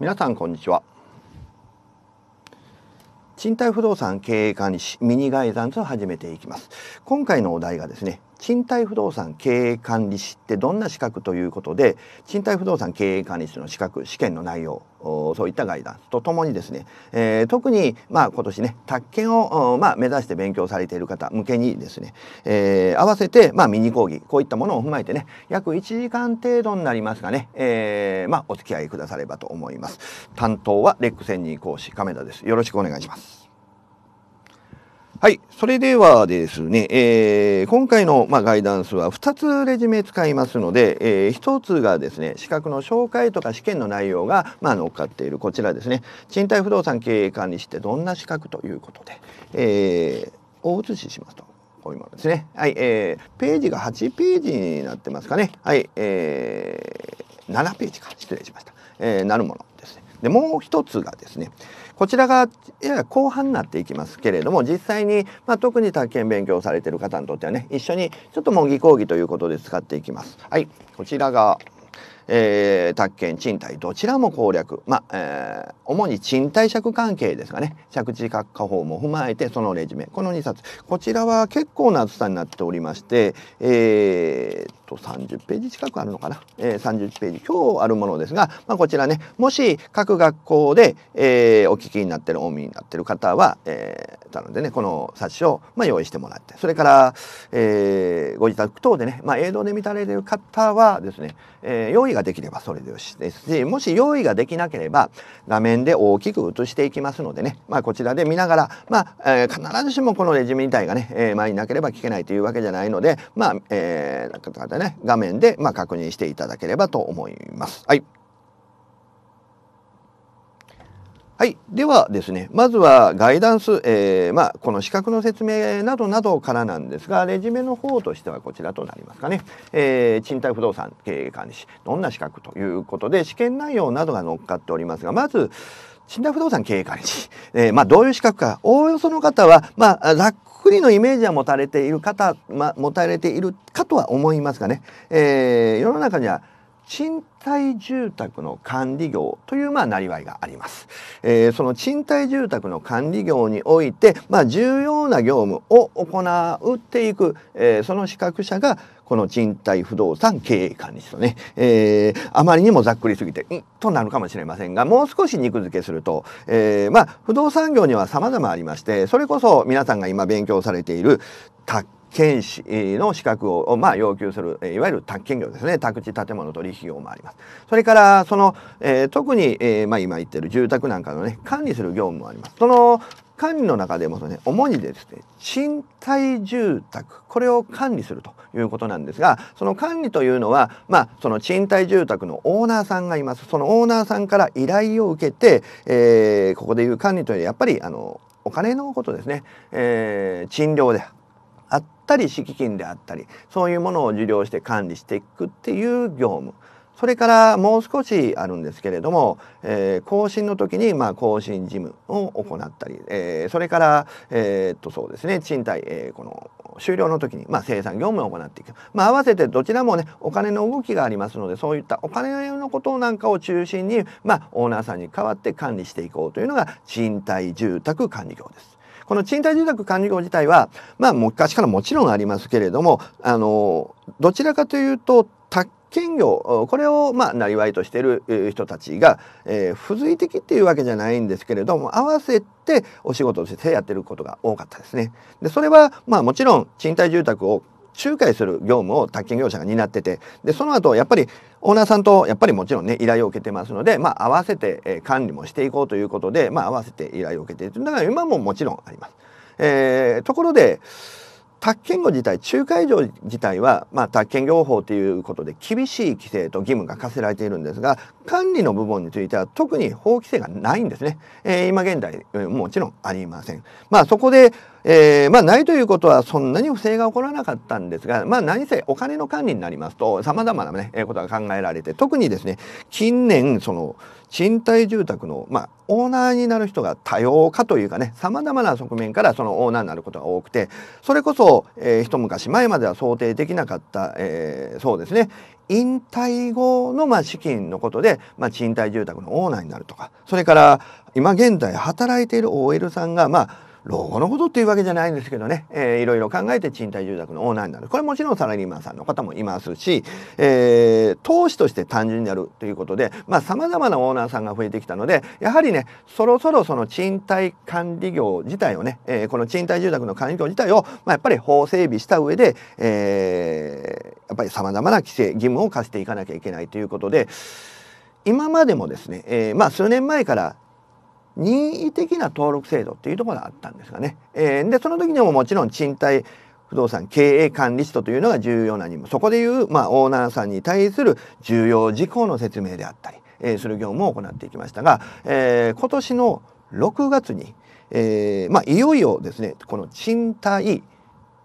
皆さんこんにちは賃貸不動産経営管理士ミニガイダンスを始めていきます今回のお題がですね賃貸不動産経営管理士ってどんな資格ということで賃貸不動産経営管理士の資格試験の内容そういったガイダンスとともにですね、えー、特にまあ今年ね宅建を、まあ、目指して勉強されている方向けにですね、えー、合わせて、まあ、ミニ講義こういったものを踏まえてね約1時間程度になりますがね、えー、まあ、お付き合いくださればと思います。担当はレック専任講師亀田ですよろしくお願いします。はい。それではですね、えー、今回の、まあ、ガイダンスは2つレジュメ使いますので、えー、1つがですね、資格の紹介とか試験の内容が、まあ、乗っかっているこちらですね、賃貸不動産経営管理士ってどんな資格ということで、えー、大写ししますと。こういうものですね。はい、えー、ページが8ページになってますかね。はい、えー、7ページか。失礼しました。えー、なるものですね。で、もう一つがですね、こちらがやや後半になっていきますけれども実際に、まあ、特に宅建勉強されてる方にとってはね一緒にちょっと模擬講義ということで使っていきます。はいこちらがえー、宅建賃貸どちらも攻略、まあえー、主に賃貸借関係ですがね借地確保法も踏まえてそのレジュメこの2冊こちらは結構な厚さになっておりまして、えー、と30ページ近くあるのかな、えー、30ページ今日あるものですが、まあ、こちらねもし各学校で、えー、お聞きになってるお見になってる方は、えー、なのでねこの冊子を、まあ、用意してもらってそれから、えー、ご自宅等でね、まあ、映像で見られる方はですね、えー、用意ができればそれでよしですしもし用意ができなければ画面で大きく映していきますのでね、まあ、こちらで見ながら、まあえー、必ずしもこのレジュメ自体がね、えー、前になければ聞けないというわけじゃないのでまあ、えー、なんかねでね画面でま確認していただければと思います。はいはい、ではですねまずはガイダンス、えー、まあ、この資格の説明などなどからなんですがレジュメの方としてはこちらとなりますかね、えー、賃貸不動産経営管理士どんな資格ということで試験内容などが載っかっておりますがまず賃貸不動産経営管理士、えー、まあ、どういう資格かおおよその方は、まあ、ざっ作りのイメージは持たれている方、ま、持たれているかとは思いますがね、えー、世の中には賃貸住宅の管理業というまあなりわいがあります、えー、その賃貸住宅の管理業において、まあ、重要な業務を行うっていく、えー、その資格者がこの賃貸不動産経営管理士とね、えー、あまりにもざっくりすぎて、うんとなるかもしれませんが、もう少し肉付けすると、えー、まあ、不動産業には様々ありまして、それこそ皆さんが今勉強されている宅検視の資格を、まあ、要求するいわゆる宅建業ですね宅地建物取引業もありますそれからその、えー、特に、えーまあ、今言ってる住宅なんかのね管理する業務もありますその管理の中でもね主にですね賃貸住宅これを管理するということなんですがその管理というのはまあその賃貸住宅のオーナーさんがいますそのオーナーさんから依頼を受けて、えー、ここでいう管理というのはやっぱりあのお金のことですね、えー、賃料であったり敷金であったりそういうものを受領して管理していくっていう業務それからもう少しあるんですけれども、えー、更新の時にまあ更新事務を行ったり、えー、それから、えー、っとそうですね賃貸、えー、この終了の時にまあ生産業務を行っていく、まあ、合わせてどちらもねお金の動きがありますのでそういったお金のことなんかを中心に、まあ、オーナーさんに代わって管理していこうというのが賃貸住宅管理業です。この賃貸住宅管理業自体は、まあ、昔からもちろんありますけれども、あの、どちらかというと、宅建業、これを、まあ、なりわいとしている人たちが、えー、付随的っていうわけじゃないんですけれども、合わせてお仕事としてやってることが多かったですね。で、それは、まあ、もちろん、賃貸住宅を仲介する業務を宅建業者が担っててでその後やっぱりオーナーさんとやっぱりもちろんね依頼を受けてますので、まあ、合わせて、え管理もしていこうということで、まあ、合わせて依頼を受けているだから今ももちろんあります。えー、ところで宅建業自体仲介業自体は、まあ、宅建業法ということで厳しい規制と義務が課せられているんですが管理の部分については特に法規制がないんですね、えー、今現在もちろんありません。まあ、そこで、えー、まあ、ないということはそんなに不正が起こらなかったんですが、まあ、何せお金の管理になりますとさまざまな、ね、ことが考えられて特にですね近年その賃貸住宅の、まあ、オーナーになる人が多様化というかねさまざまな側面からそのオーナーになることが多くてそれこそ、えー、一昔前までは想定できなかった、えー、そうですね引退後の、まあ、資金のことで、まあ、賃貸住宅のオーナーになるとかそれから今現在働いている OL さんがまあ老後のことっていうわけじゃないんですけどね、えー、いろいろ考えて賃貸住宅のオーナーになるこれもちろんサラリーマンさんの方もいますし、えー、投資として単純になるということでさまざ、まなオーナーさんが増えてきたのでやはりねそろそろその賃貸管理業自体をね、えー、この賃貸住宅の管理業自体を、まあ、やっぱり法整備した上で、えー、やっぱりさまざまな規制義務を課していかなきゃいけないということで今までもですね、えー、まあ数年前から任意的な登録制度っていうところがあったんですがね、えー、でその時にももちろん賃貸不動産経営管理士というのが重要な任務そこでいう、まあ、オーナーさんに対する重要事項の説明であったり、えー、する業務を行っていきましたが、えー、今年の6月に、えーまあ、いよいよですねこの賃貸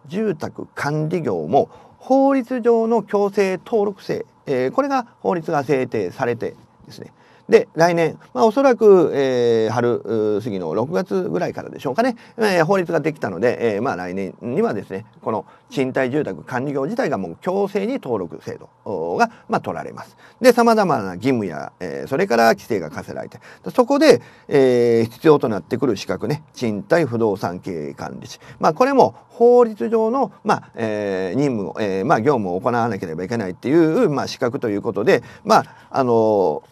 住宅管理業も法律上の強制登録制、えー、これが法律が制定されてですねで、来年、まあ、おそらく、えー、春過ぎの6月ぐらいからでしょうかね、えー、法律ができたので、えー、まあ、来年にはですね、この賃貸住宅管理業自体がもう強制に登録制度が、まあ、取られます。で、様々な義務や、えー、それから規制が課せられて、そこで、えー、必要となってくる資格ね、賃貸不動産経営管理士。まあ、これも法律上の、まあ、えー、任務、えー、まあ、業務を行わなければいけないっていう、まあ、資格ということで、まあ、あの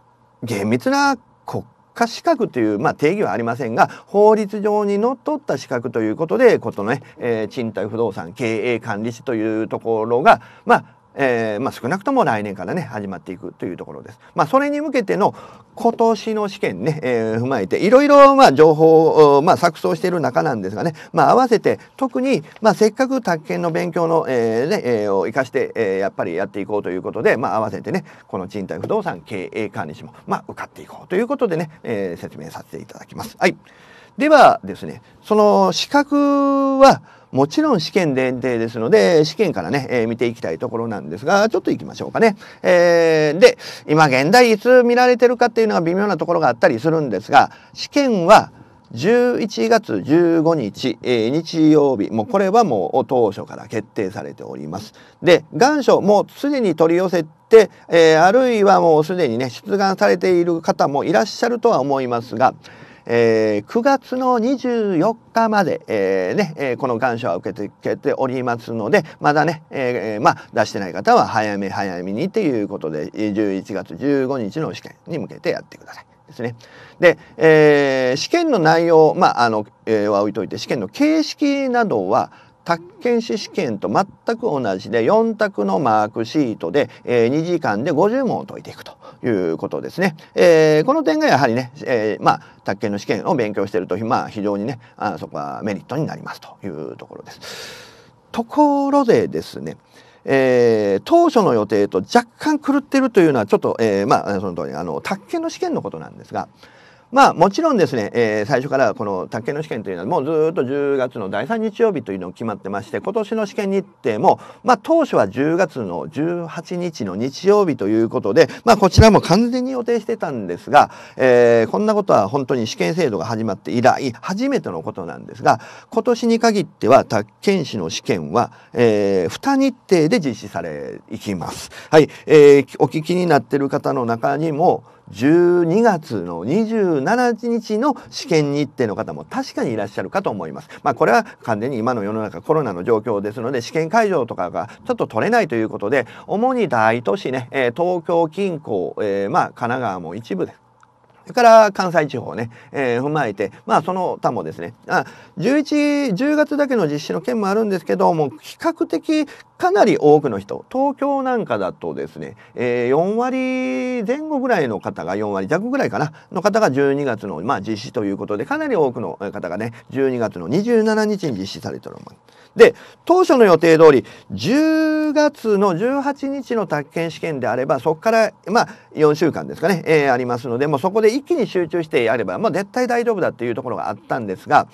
厳密な国家資格という、まあ、定義はありませんが法律上にのっとった資格ということでことね、えー、賃貸不動産経営管理士というところがまあえー、まあ、少なくとも来年からね始まっていくというところです。まあ、それに向けての今年の試験ね、えー、踏まえていろいろまあ情報を、まあ、錯綜している中なんですがね、まあ、合わせて特に、まあ、せっかく宅建の勉強の、えーねえー、を生かして、えー、やっぱりやっていこうということで、まあ、合わせてねこの賃貸不動産経営管理士も、まあ、受かっていこうということでね、えー、説明させていただきます。はい、ではですねその資格はもちろん試験限定ですので、試験からね、えー、見ていきたいところなんですが、ちょっと行きましょうかね。えー、で、今現代いつ見られてるかっていうのが微妙なところがあったりするんですが、試験は11月15日、えー、日曜日、もうこれはもう当初から決定されております。で、願書もうすでに取り寄せて、えー、あるいはもうすでにね、出願されている方もいらっしゃるとは思いますが、えー、9月の24日まで、えー、ね、えー、この願書は受けてておりますのでまだね、えー、まあ、出してない方は早め早めにということで11月15日の試験に向けてやってください。ですね。で、えー、試験の内容、まああのえー、は置いといて試験の形式などは宅建士試験と全く同じで4択のマークシートで、えー、2時間で50問を解いていくということですね。えー、この点がやはりね、えー、まあ宅建の試験を勉強していると、まあ、非常にねあそこはメリットになりますというところです。ところでですねえー、当初の予定と若干狂っているというのはちょっと、えー、まあその通りあの宅建の試験のことなんですがまあもちろんですね、えー、最初からこの宅建の試験というのはもうずっと10月の第3日曜日というのを決まってまして今年の試験日程も、まあ、当初は10月の18日の日曜日ということで、まあ、こちらも完全に予定してたんですが、えー、こんなことは本当に試験制度が始まって以来初めてのことなんですが今年に限っては宅研士の試験は、えー、2日程で実施されいきます。はい、えー、お聞きになっている方の中にも12月の27日の試験日程の方も確かにいらっしゃるかと思います。まあ、これは完全に今の世の中コロナの状況ですので試験会場とかがちょっと取れないということで主に大都市ね、え東京近郊、えー、まあ神奈川も一部ですそれから関西地方ね、えー、踏まえて、まあその他もですね、あ11、10月だけの実施の件もあるんですけども、比較的かなり多くの人、東京なんかだとですね、えー、4割前後ぐらいの方が、4割弱ぐらいかな、の方が12月の、まあ、実施ということで、かなり多くの方がね、12月の27日に実施されております。で、当初の予定通り、10月の18日の宅建試験であれば、そこから、まあ、4週間ですかね、えー、ありますので、もうそこで一気に集中してやれば、まあ、絶対大丈夫だっていうところがあったんですが、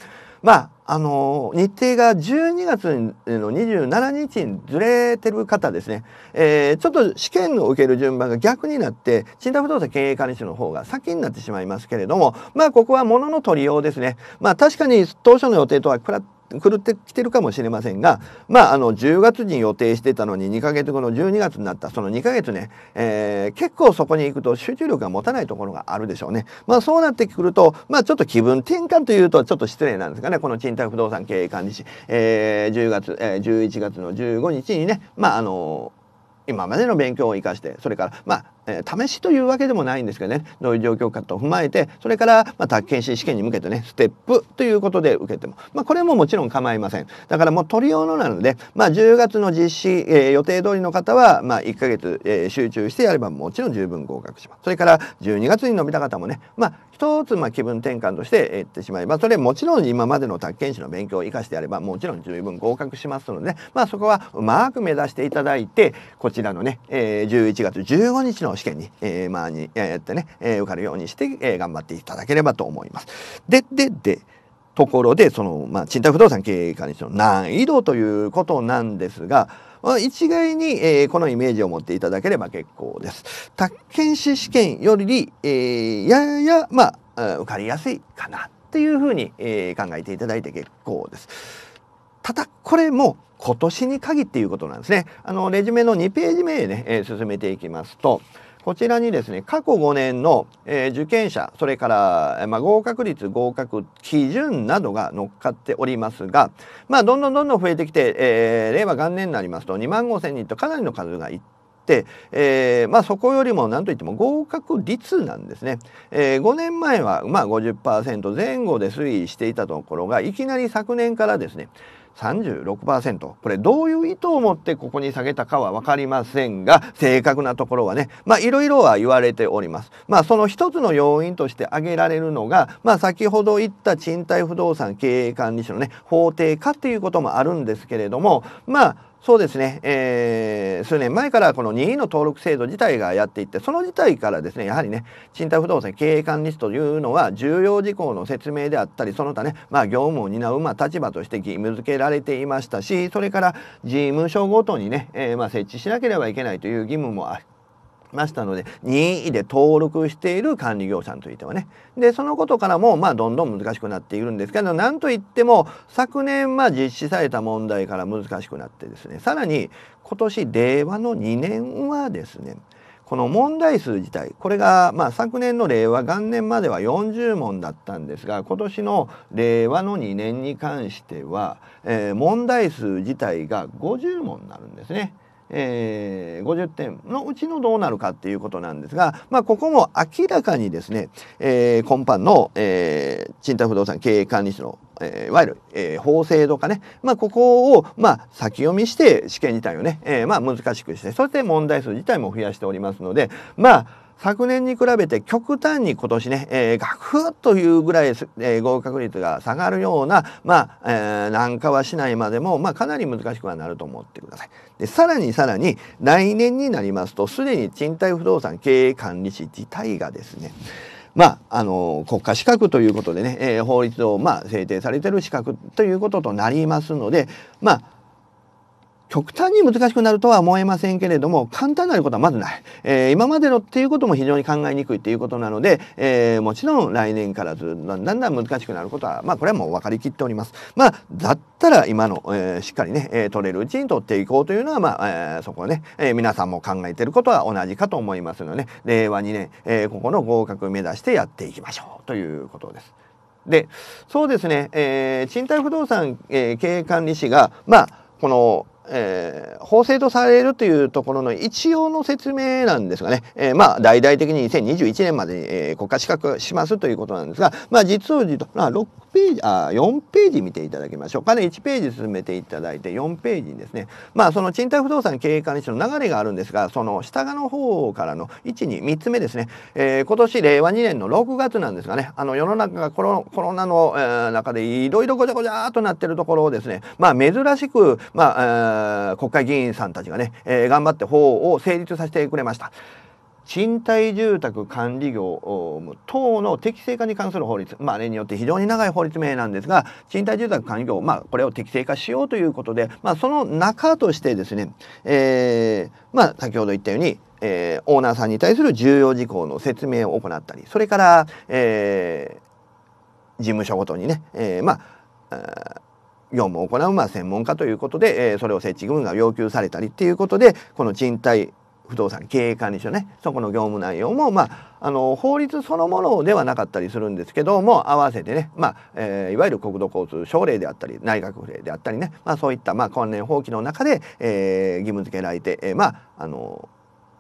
まあ、あのー、日程が12月の27日にずれてる方ですね、えー、ちょっと試験を受ける順番が逆になって賃貸不動産経営管理士の方が先になってしまいますけれどもまあここは物の取りようですねまあ確かに当初の予定とは比狂ってきてるかもしれませんが、まあ、あの10月に予定してたのに2ヶ月後の12月になったその2ヶ月ね、えー、結構そこに行くと集中力が持たないところがあるでしょうね。まあ、そうなってくると、まあ、ちょっと気分転換というとちょっと失礼なんですがねこの賃貸不動産経営管理士、えー、10月、えー、11月の15日にね、まああの今までの勉強を生かしてそれからまあえー、試しというわけでもないんですけどねどういう状況かと踏まえてそれからまあ、宅検士試験に向けてねステップということで受けても、まあ、これももちろん構いませんだからもう取り用のなので、まあ、10月の実施、えー、予定通りの方は、まあ、1ヶ月、えー、集中してやればもちろん十分合格しますそれから12月に伸びた方もね、まあ、一つまあ気分転換として言ってしまえばそれもちろん今までの宅建士の勉強を生かしてやればもちろん十分合格しますので、まあ、そこはうまく目指していただいてこちらのね、えー、11月15日の試験に、えー、まあに、えー、ってね、えー、受かるようにして、えー、頑張っていただければと思います。で、で、で、ところで、その、まあ、賃貸不動産経営管理の難易度ということなんですが、まあ、一概に、えー、このイメージを持っていただければ結構です。宅建士試験より、えー、やや、まあ、受かりやすいかなっていうふうに、えー、考えていただいて結構です。ただ、これも今年に限っていうことなんですね。あの、レジュメの2ページ目でね、えー、進めていきますと、こちらにですね、過去5年の、えー、受験者、それから、まあ、合格率、合格基準などが乗っかっておりますが、まあ、どんどんどんどん増えてきて、えー、令和元年になりますと、2万5千人とかなりの数がいって、、えー、まあ、そこよりも何といっても合格率なんですね、えー、5年前はまあ50%前後で推移していたところがいきなり昨年からですね36%これどういう意図を持ってここに下げたかは分かりませんが正確なところはねまあいろいろは言われておりますまあその一つの要因として挙げられるのがまあ先ほど言った賃貸不動産経営管理士のね法定化っていうこともあるんですけれどもまあそうですね、えー、数年前からこの任意の登録制度自体がやっていってその自体からですねやはりね賃貸不動産経営管理士というのは重要事項の説明であったりその他ね、まあ、業務を担う、まあ、立場として義務付けられていましたしそれから事務所ごとにね、えー、まあ、設置しなければいけないという義務もあってましたので任意で登録している管理業者についてはねでそのことからもまあどんどん難しくなっているんですけどなんといっても昨年まあ実施された問題から難しくなってですねさらに今年令和の2年はですねこの問題数自体これがまあ昨年の令和元年までは40問だったんですが今年の令和の2年に関しては、えー、問題数自体が50問になるんですね。えー、50点のうちのどうなるかっていうことなんですが、まあ、ここも明らかにですね、えー、今般の、えー、賃貸不動産経営管理士の、えー、いわゆる、えー、法制度化ね、まあ、ここを、まあ、先読みして試験自体をね、えーまあ、難しくしてそして問題数自体も増やしておりますのでまあ昨年に比べて極端に今年ね、えー、ガクッというぐらい、えー、合格率が下がるような、まあ、えー、南下はしないまでも、まあ、かなり難しくはなると思ってください。で、さらにさらに、来年になりますと、すでに賃貸不動産経営管理士自体がですね、まあ、あの国家資格ということでね、えー、法律を、まあ、制定されてる資格ということとなりますので、まあ極端に難しくなるとは思えませんけれども簡単なることはまずない、えー、今までのっていうことも非常に考えにくいっていうことなので、えー、もちろん来年からずだんだん難しくなることはまあこれはもう分かりきっております。まあだったら今の、えー、しっかりね、えー、取れるうちに取っていこうというのはまあ、えー、そこね、えー、皆さんも考えてることは同じかと思いますので、ね、令和2年、えー、ここの合格目指してやっていきましょうということです。でそうですね、えー、賃貸不動産、えー、経営管理士がまあこのえー、法制とされるというところの一応の説明なんですがね、えー、まあ大々的に2021年までに、えー、国家資格しますということなんですが、まあ、実を言うと、まあ、6ページあ4ページ見ていただきましょうかね1ページ進めていただいて4ページにですねまあその賃貸不動産経営管理士の流れがあるんですがその下側の方からの位置に3つ目ですね、えー、今年令和2年の6月なんですがねあの世の中がコロコロナの、えー、中でいろいろごちゃごちゃっとなってるところをですねまあ珍しくまあ、えー国会議員さんたちがね、えー、頑張って法を成立させてくれました。賃貸住宅管理業等の適正化に関する法律、まあ、あれによって非常に長い法律名なんですが賃貸住宅管理業、まあ、これを適正化しようということで、まあ、その中としてですね、えーまあ、先ほど言ったように、えー、オーナーさんに対する重要事項の説明を行ったりそれから、えー、事務所ごとにね、えー、まあ業務を行うまあ専門家ということで、えー、それを設置義務が要求されたりっていうことでこの賃貸不動産経営管理所ねそこの業務内容も、まあ、あの法律そのものではなかったりするんですけども合わせてね、まあえー、いわゆる国土交通省令であったり内閣府令であったりね、まあ、そういった、まあ、関連法規の中で、えー、義務付けられて、えー、まああの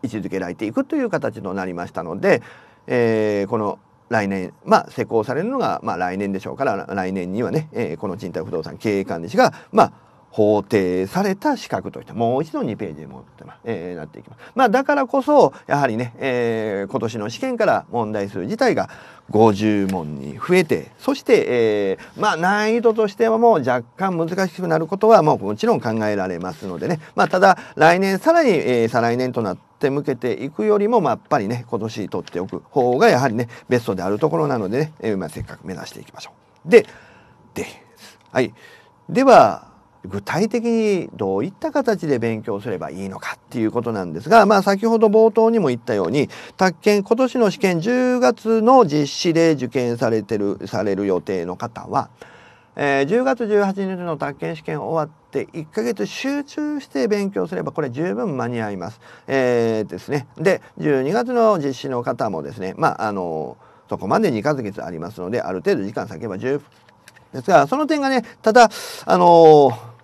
位置づけられていくという形となりましたので、えー、この来年、まあ、施行されるのが、まあ、来年でしょうから来年にはね、えー、この賃貸不動産経営管理士が、まあ、法定された資格としてもう一度2ページに戻ってま、えー、なっていきます。まあ、だからこそやはりね、えー、今年の試験から問題数自体が50問に増えてそして、えー、まあ難易度としてはもう若干難しくなることはもうもちろん考えられますのでね、まあ、ただ来年さらに、えー、再来年となって向けていくよりも、まあ、やっぱりね今年取っておく方がやはりねベストであるところなのでね、えーまあ、せっかく目指していきましょう。でです。はい、では具体的にどういった形で勉強すればいいのかっていうことなんですが、まあ先ほど冒頭にも言ったように、宅建今年の試験10月の実施で受験されてる、される予定の方は、えー、10月18日の宅建試験終わって1ヶ月集中して勉強すればこれ十分間に合います。えー、ですね。で、12月の実施の方もですね、まああのそこまで2ヶ月ありますので、ある程度時間割けば十分ですが、その点がね、ただ、あのー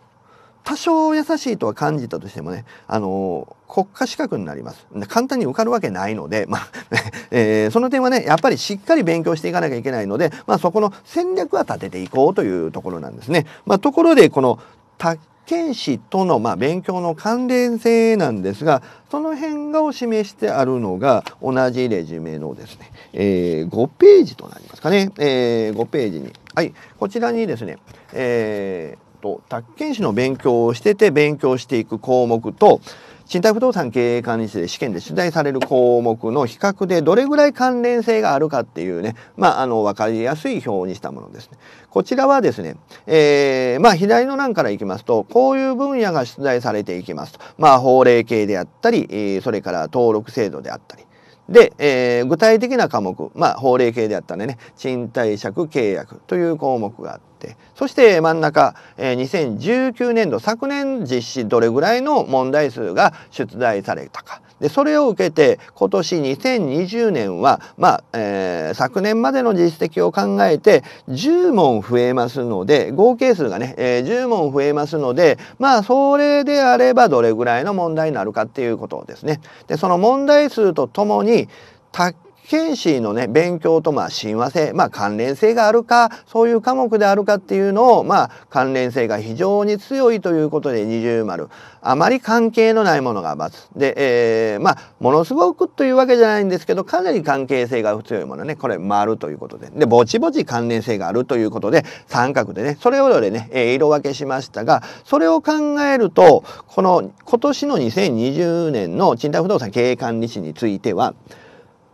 多少優しいとは感じたとしてもね、あの国家資格になります。簡単に受かるわけないので、まあ えー、その点はね、やっぱりしっかり勉強していかなきゃいけないので、まあ、そこの戦略は立てていこうというところなんですね。まあ、ところで、この宅建士との、まあ、勉強の関連性なんですが、その辺がを示してあるのが、同じレジュメのですね、えー、5ページとなりますかね。えー、5ページに。はい、こちらにですね、えーと宅建士の勉強をしてて勉強していく項目と賃貸不動産経営管理士で試験で取材される項目の比較でどれぐらい関連性があるかっていうね、まあ、あの、わかりやすい表にしたものですね。こちらはですね、えー、まあ、左の欄からいきますと、こういう分野が出題されていきますと。まあ、法令系であったり、それから登録制度であったり。で、えー、具体的な科目、まあ、法令系であったんでね賃貸借契約という項目があってそして真ん中、えー、2019年度昨年実施どれぐらいの問題数が出題されたかでそれを受けて今年2020年は、まあえー、昨年までの実績を考えて10問増えますので合計数がね、えー、10問増えますのでまあそれであればどれぐらいの問題になるかっていうことですね。でその問題数とともに卓ケイシーのね勉強とまあ親和性まあ関連性があるかそういう科目であるかっていうのをまあ関連性が非常に強いということで二重丸あまり関係のないものが×で、えー、まあものすごくというわけじゃないんですけどかなり関係性が強いものねこれ丸ということででぼちぼち関連性があるということで三角でねそれぞれね、えー、色分けしましたがそれを考えるとこの今年の2020年の賃貸不動産経営管理士については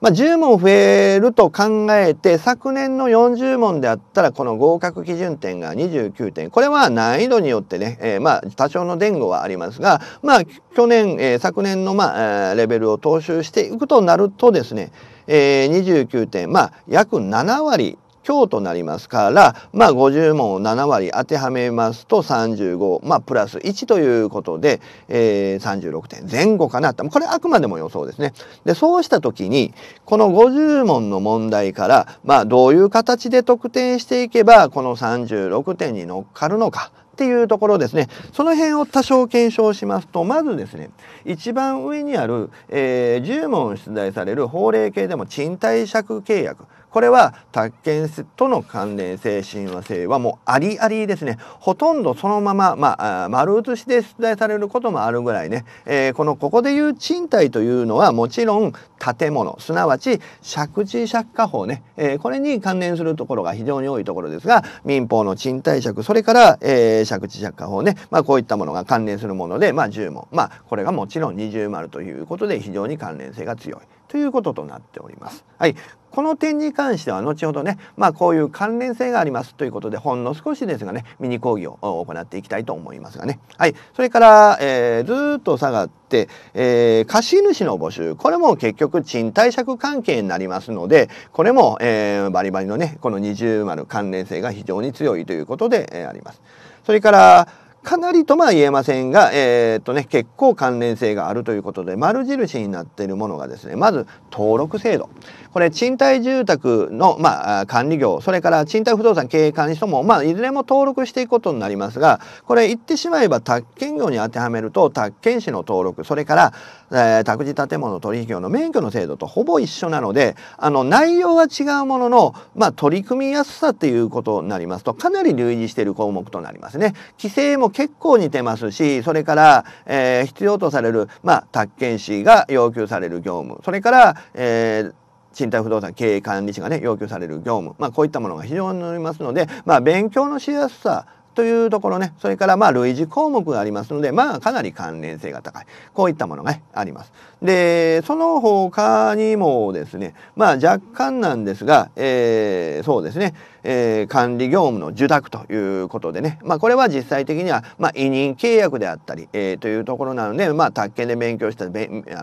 まあ、10問増えると考えて昨年の40問であったらこの合格基準点が29点これは難易度によってね、えー、まあ多少の前後はありますが、まあ、去年、えー、昨年の、まあ、レベルを踏襲していくとなるとですね、えー、29点まあ約7割今日となりますから、まあ、50問を7割当てはめますと35、まあ、プラス1ということで、えー、36点前後かなとこれあくまでも予想ですね。でそうした時にこの50問の問題から、まあ、どういう形で得点していけばこの36点に乗っかるのかっていうところですねその辺を多少検証しますとまずですね一番上にある、えー、10問出題される法令系でも賃貸借契約これは宅建との関連性親和性はもうありありですねほとんどそのまま、まあ、丸写しで出題されることもあるぐらいね、えー、このここでいう賃貸というのはもちろん建物すなわち借地借家法ね、えー、これに関連するところが非常に多いところですが民法の賃貸借それから、えー、借地借家法ね、まあ、こういったものが関連するもので、まあ、10問、まあ、これがもちろん二重丸ということで非常に関連性が強いということとなっております。はい、この点に関しては後ほどね、まあ、こういう関連性がありますということでほんの少しですがねミニ講義を行っていきたいと思いますがね。はい、それから、えー、ずっと下がって、えー、貸主の募集これも結局賃貸借関係になりますのでこれも、えー、バリバリのねこの二重丸関連性が非常に強いということで、えー、あります。それからかなりとあ言えませんが、えー、っとね、結構関連性があるということで、丸印になっているものがですね、まず登録制度。これ、賃貸住宅の、まあ、管理業、それから賃貸不動産経営管理士とも、まあ、いずれも登録していくことになりますが、これ言ってしまえば宅建業に当てはめると、宅建士の登録、それからえー、宅地建物取引業の免許の制度とほぼ一緒なのであの内容は違うものの、まあ、取り組みやすさっていうことになりますとかなり類似している項目となりますね。規制も結構似てますしそれから、えー、必要とされる、まあ、宅建士が要求される業務それから、えー、賃貸不動産経営管理士がね要求される業務、まあ、こういったものが非常になりますので、まあ、勉強のしやすさというところねそれからまあ類似項目がありますのでまあかなり関連性が高いこういったものが、ね、あります。でその他にもですねまあ若干なんですが、えー、そうですね、えー、管理業務の受託ということでねまあこれは実際的には、まあ、委任契約であったり、えー、というところなのでまあ宅建で勉強したあ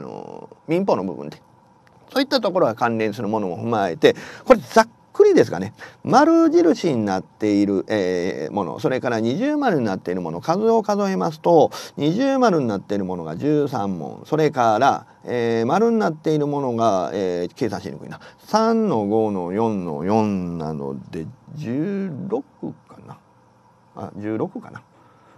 の民法の部分でそういったところが関連するものも踏まえてこれざっりですかね丸印になっている、えー、ものそれから二重丸になっているもの数を数えますと二重丸になっているものが13問それから、えー、丸になっているものが、えー、計算しにくいな3の5の4の4なので16かなあ16かな。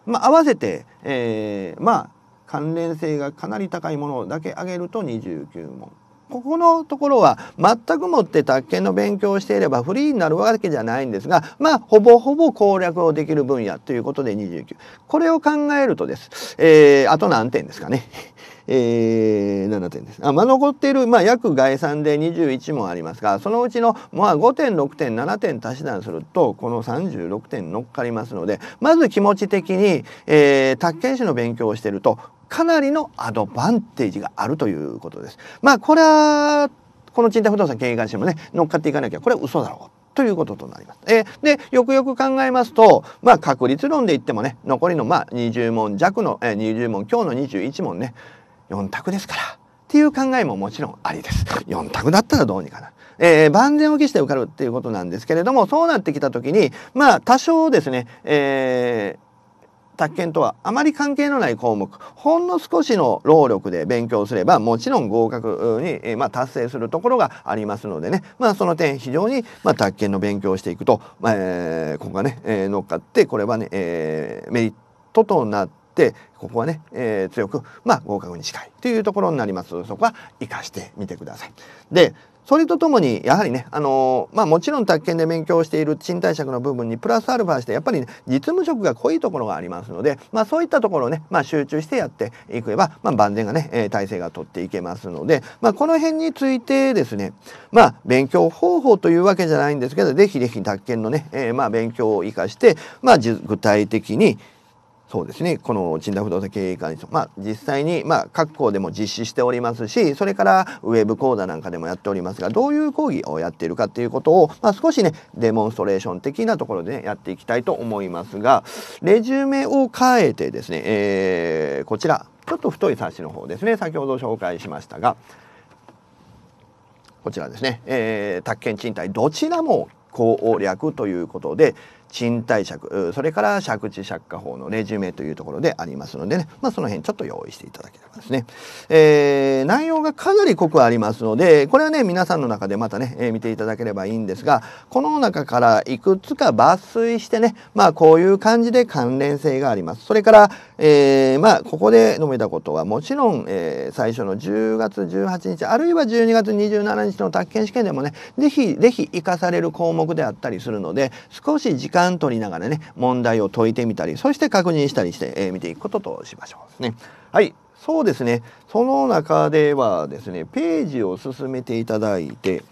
まあ、合わせて、えー、まあ関連性がかなり高いものだけ挙げると29問。ここのところは全くもって宅建の勉強をしていればフリーになるわけじゃないんですがまあほぼほぼ攻略をできる分野ということで29これを考えるとです、えー、あと何点ですかね。えー、7点です。あまあ、残っている、まあ、約概算で21問ありますがそのうちの、まあ、5点6点7点足し算するとこの36点乗っかりますのでまず気持ち的に、えー、宅建士の勉強をしてるとかなりのアドバンテージがあるということです。まあこれはこの賃貸不動産経営会社もね乗っかっていかなきゃこれは嘘だろうということとなります。えー、でよくよく考えますと、まあ、確率論で言ってもね残りのまあ20問弱の、えー、20問今日の21問ね4択ですからっていう考えももちろんありです。4択だったらどうにかな。えー、万全を期して受かるっていうことなんですけれどもそうなってきた時にまあ多少ですね、えー宅建とはあまり関係のない項目ほんの少しの労力で勉強すればもちろん合格に、えー、まあ、達成するところがありますのでね、まあ、その点非常に、まあ、宅建の勉強をしていくと、えー、ここがね、えー、乗っかってこれはね、えメリットとなってここはね、えー、強く、まあ、合格に近いというところになりますそこは活かしてみてください。でそれとともにやはりねあのー、まあもちろん宅建で勉強している賃貸借の部分にプラスアルファしてやっぱり、ね、実務職が濃いところがありますので、まあ、そういったところをね、まあ、集中してやっていけば、まあ、万全がね、えー、体制が取っていけますので、まあ、この辺についてですねまあ勉強方法というわけじゃないんですけどぜひぜひ宅建のね、えー、まあ勉強を生かして、まあ、具体的にそうですねこの賃貸不動産経営管理まあ実際にまあ各校でも実施しておりますしそれからウェブ講座なんかでもやっておりますがどういう講義をやっているかっていうことを、まあ、少しねデモンストレーション的なところで、ね、やっていきたいと思いますがレジュメを変えてですね、えー、こちらちょっと太い冊子の方ですね先ほど紹介しましたがこちらですね、えー、宅建賃貸どちらも攻略ということで賃貸借それから借地借家法のレジュメというところでありますのでね、まあ、その辺ちょっと用意していただければですね、えー、内容がかなり濃くありますのでこれはね皆さんの中でまたね、えー、見ていただければいいんですがこの中からいくつか抜粋してねまあこういう感じで関連性がありますそれからえー、まあここで述べたことはもちろん、えー、最初の10月18日あるいは12月27日の宅建試験でもね是非是非生かされる項目であったりするので少し時間取りながらね問題を解いてみたりそして確認したりして、えー、見ていくこととしましょうですね。はいそうですねその中ではですねページを進めていただいて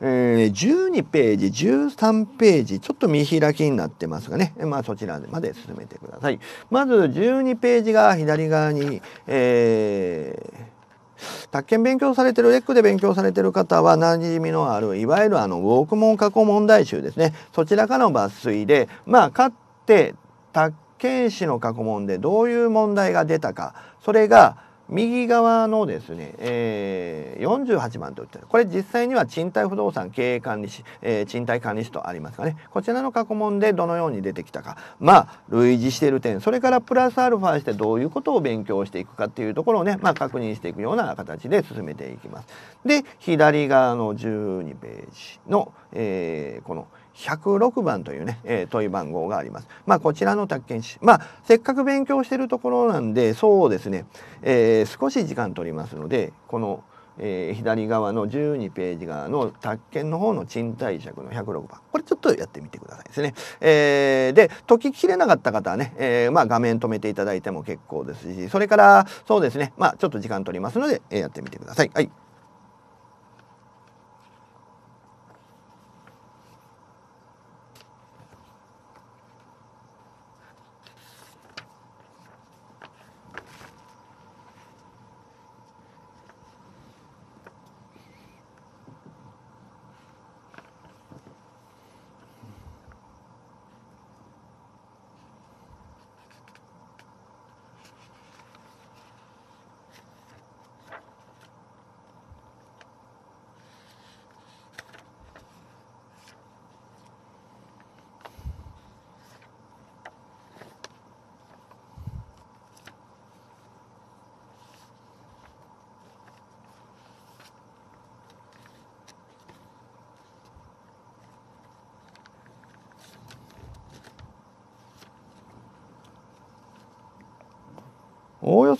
え12ページ13ページちょっと見開きになってますがね、まあ、そちらまで進めてください。まず12ページが左側に、えー、宅建勉強されてるレックで勉強されてる方はなじみのあるいわゆるあのウォークモン過去問題集ですねそちらからの抜粋でまあかって宅建士の過去問でどういう問題が出たかそれが右側のですね、えー、48番と言ってこれ実際には賃貸不動産経営管理士、えー、賃貸管理士とありますがねこちらの過去問でどのように出てきたかまあ類似している点それからプラスアルファしてどういうことを勉強していくかっていうところをね、まあ、確認していくような形で進めていきます。で左側の12ページの、えー、この「106番というね、えー、問い番号があります。まあこちらの宅建士、まあせっかく勉強してるところなんで、そうですね、えー、少し時間取りますので、この、えー、左側の12ページ側の宅建の方の賃貸借の106番。これちょっとやってみてくださいですね。えー、で、解ききれなかった方はね、えー、まあ画面止めていただいても結構ですし、それからそうですね、まあちょっと時間取りますので、えー、やってみてください。はい。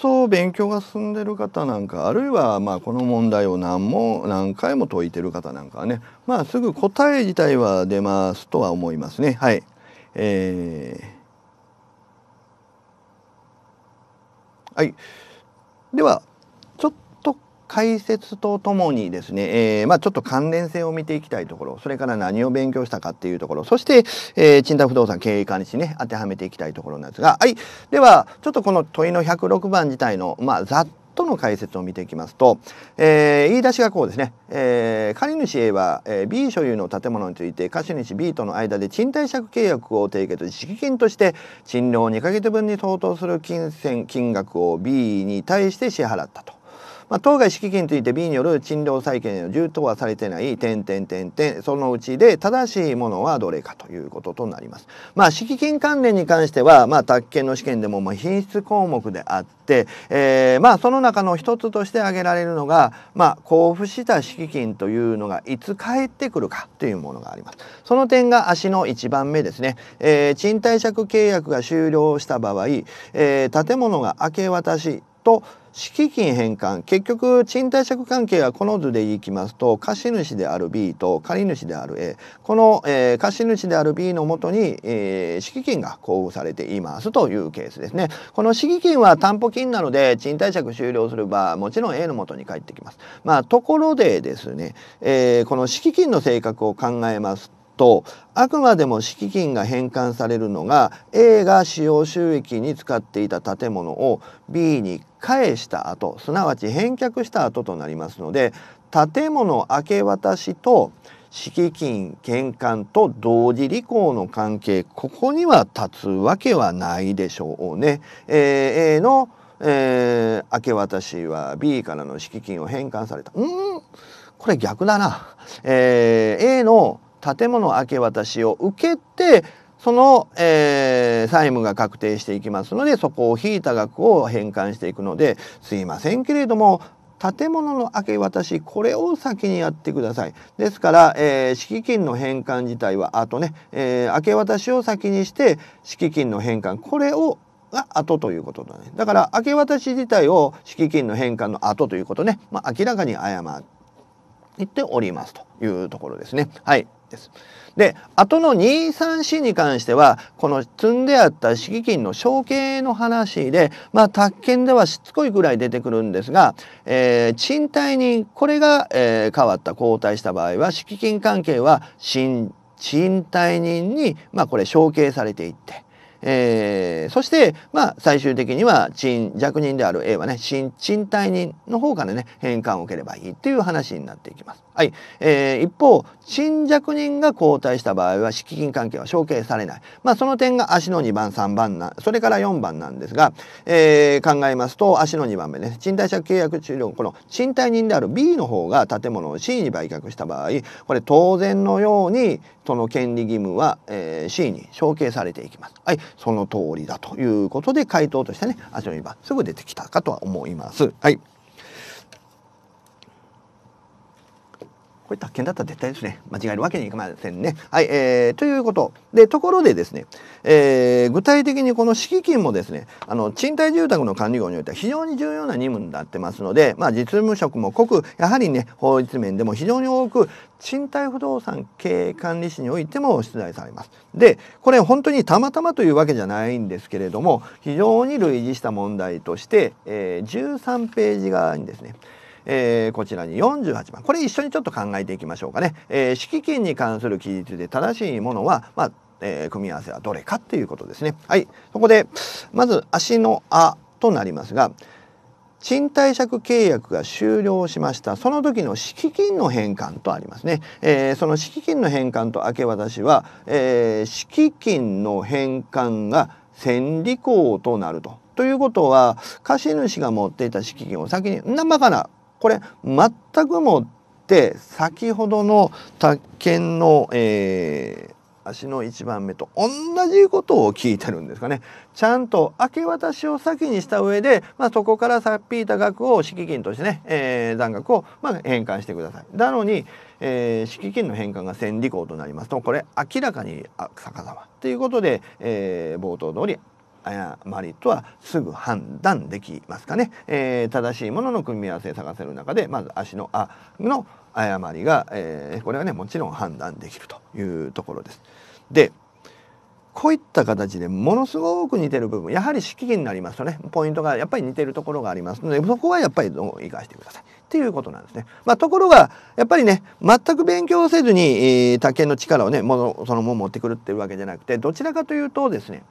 そ勉強が進んでる方なんかあるいはまあこの問題を何も何回も解いてる方なんかはねまあすぐ答え自体は出ますとは思いますね。はい、えー、はいでは解説とともにですね、えー、まあ、ちょっと関連性を見ていきたいところ、それから何を勉強したかっていうところ、そして、えー、賃貸不動産経営管理士ね、当てはめていきたいところなんですが、はい。では、ちょっとこの問いの106番自体の、まあ、ざっとの解説を見ていきますと、えー、言い出しがこうですね、えー、借主 A は、えー、B 所有の建物について貸主 B との間で賃貸借契約を締結し敷金として賃料2ヶ月分に相当する金銭金額を B に対して支払ったと。まあ、当該敷金について B による賃料債権への充当はされてない点点点点そのうちで正しいものはどれかということとなります。まあ、敷金関連に関しては、まあ、宅建の試験でもまあ品質項目であって、えー、まあその中の一つとして挙げられるのが、まあ、交付した敷金というのがいつ返ってくるかというものがあります。その点が足の一番目ですね、えー、賃貸借契約が終了した場合、えー、建物が明け渡しと敷金返還結局賃貸借関係はこの図でいきますと貸主である B と借主である A この、えー、貸主である B のもとに、えー、敷金が交付されていますというケースですねこの敷金は担保金なので賃貸借終了する場ばもちろん A のもとに返ってきますまあところでですね、えー、この敷金の性格を考えますとあくまでも敷金が返還されるのが A が使用収益に使っていた建物を B に返した後すなわち返却した後となりますので建物明け渡しと敷金返還と同時履行の関係ここには立つわけはないでしょうね。えー、A の、えー、明け渡しは B からの敷金を返還されたうんこれ逆だな。えー、A の建物明け渡しを受けてその、えー、債務が確定していきますのでそこを引いた額を返還していくのですいませんけれども建物の明け渡しこれを先にやってくださいですから、えー、敷金の返還自体はあとね、えー、明け渡しを先にして敷金の返還これをが後ということだねだから明け渡し自体を敷金の返還の後ということね、まあ、明らかに誤っておりますというところですねはいです。で後の234に関してはこの積んであった敷金の承継の話でまあ宅建ではしつこいくらい出てくるんですが、えー、賃貸人これが、えー、変わった交代した場合は敷金関係は新賃貸人に、まあ、これ承継されていって。えー、そして、まあ、最終的には賃弱人である A はね新賃貸人の方からね返還を受ければいいっていう話になっていきます。はい、えー、一方賃弱人が交代した場合は敷金関係は承継されない、まあ、その点が足の2番3番なそれから4番なんですが、えー、考えますと足の2番目ね賃貸借契約中のこの賃貸人である B の方が建物を C に売却した場合これ当然のようにその権利義務は、えー、C に承継されていきます。はい、その通りだということで回答としてね足の2番すぐ出てきたかとは思います。はいこれ、宅建だったら絶対ですね、間違えるわけにいかませんね。はい、えー、ということ。で、ところでですね、えー、具体的にこの敷金もですね、あの、賃貸住宅の管理業においては非常に重要な任務になってますので、まあ、実務職も濃く、やはりね、法律面でも非常に多く、賃貸不動産経営管理士においても出題されます。で、これ本当にたまたまというわけじゃないんですけれども、非常に類似した問題として、えー、13ページ側にですね、えー、こちらに48番これ一緒にちょっと考えていきましょうかね。えー、敷金に関する記述で正しいものは、まあえー、組み合わせはどれかということですね。はい、そこでまず足の「あ」となりますが賃貸借契約が終了しましたその時の敷金の返還とありますね、えー、その敷金の返還と明け渡しは、えー、敷金の返還が千利口となると。ということは貸主が持っていた敷金を先に生からこれ全くもって先ほどの宅建の、えー、足の1番目と同じことを聞いてるんですかね。ちゃんと明け渡しを先にした上で、まあ、そこからさっぴいた額を敷金としてね、えー、残額を、まあ、返還してください。なのに、えー、敷金の返還が千里利口となりますとこれ明らかに逆さまということで、えー、冒頭通り誤りとはすぐ判断できますかね、えー、正しいものの組み合わせ探せる中でまず足の「あ」の誤りが、えー、これはねもちろん判断できるというところです。でこういった形でものすごく似てる部分やはり金になりますとねポイントがやっぱり似てるところがありますのでそこはやっぱりどう生かしてくださいっていうことなんですね。まあ、ところがやっぱりね全く勉強せずに、えー、の力をねものそのまま持ってくるっていうわけじゃなくてどちらかというとですね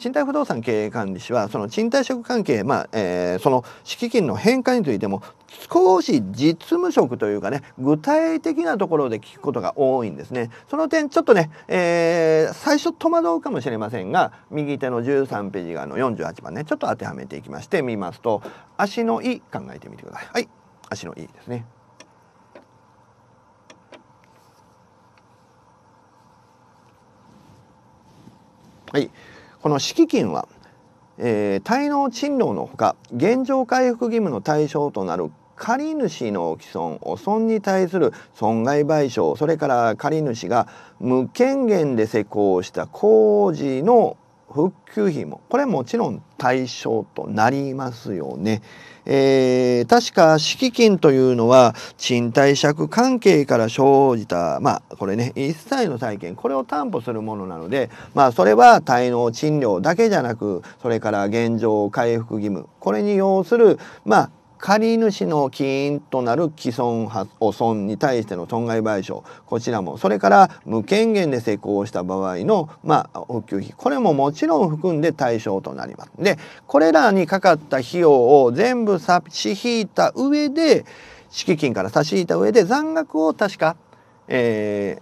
賃貸不動産経営管理士はその賃貸職関係、まあえー、その敷金の返還についても少し実務職というかね具体的なところで聞くことが多いんですねその点ちょっとね、えー、最初戸惑うかもしれませんが右手の13ページ側の48番ねちょっと当てはめていきまして見ますと足の「い」考えてみてください。はい足の「い」ですね。はいこの敷金は、えー、滞納賃料のほか現状回復義務の対象となる借主の既存汚損に対する損害賠償それから借主が無権限で施工した工事の復旧費もこれもちろん対象となりますよね。えー、確か敷金というのは賃貸借関係から生じたまあこれね一切の債権これを担保するものなのでまあそれは滞納賃料だけじゃなくそれから現状回復義務これに要するまあ借主の起因となる既存破損に対しての損害賠償こちらもそれから無権限で施工した場合の、まあ、復旧費これももちろん含んで対象となります。でこれらにかかった費用を全部差し引いた上で敷金から差し引いた上で残額を確か、え